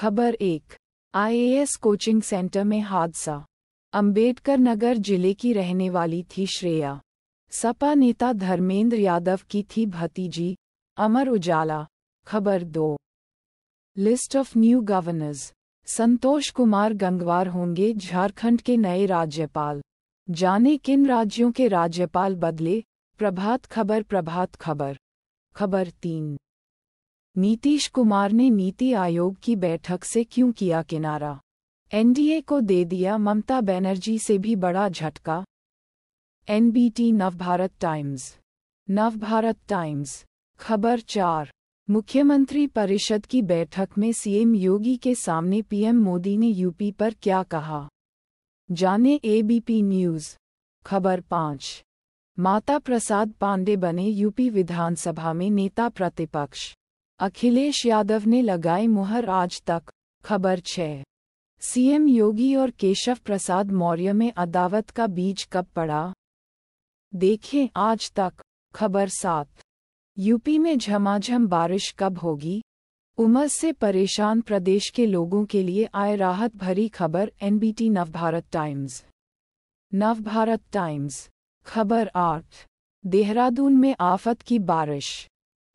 खबर एक IAS coaching centre में हादसा अंबेडकर नगर जिले की रहने वाली थी श्रेया सपा नेता धर्मेंद्र यादव की थी भतीजी अमर उजाला खबर दो list of new governors Santosh Kumar Gangwar होंगे झारखंड के नए राज्यपाल जाने किन राज्यों के राज्यपाल बदले प्रभात खबर प्रभात खबर खबर तीन नीतीश कुमार ने नीति आयोग की बैठक से क्यों किया किनारा एनडीए को दे दिया ममता बनर्जी से भी बड़ा झटका NBT Navbharat Times Navbharat Times खबर चार मुख्यमंत्री परिषद की बैठक में सीएम योगी के सामने पीएम मोदी ने यूपी पर क्या कहा जाने एबीपी न्यूज खबर पाँच माता प्रसाद पांडे बने यूपी विधानसभा में नेता प्रतिपक्ष अखिलेश यादव ने लगाई मुहर आज तक खबर छः सीएम योगी और केशव प्रसाद मौर्य में अदावत का बीज कब पड़ा देखें आज तक खबर सात यूपी में झमाझम बारिश कब होगी उमस से परेशान प्रदेश के लोगों के लिए आए राहत भरी खबर NBT Navbharat Times Navbharat Times खबर आठ देहरादून में आफत की बारिश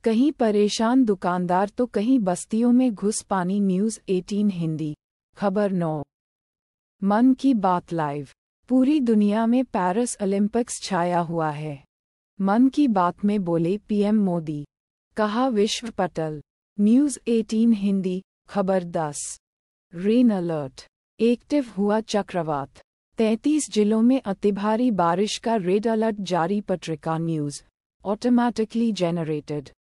कहीं परेशान दुकानदार तो कहीं बस्तियों में घुस पानी न्यूज़ 18 हिंदी खबर नौ मन की बात लाइव पूरी दुनिया में पेरिस ओलंपिक्स छाया हुआ है मन की बात में बोले पीएम मोदी कहा विश्व पटल न्यूज़ 18 हिंदी खबर दस रेन अलर्ट एक्टिव हुआ चक्रवात 33 जिलों में अतिभारी बारिश का रेड अलर्ट जारी पत्रिका न्यूज़ ऑटोमैटिकली जेनरेटेड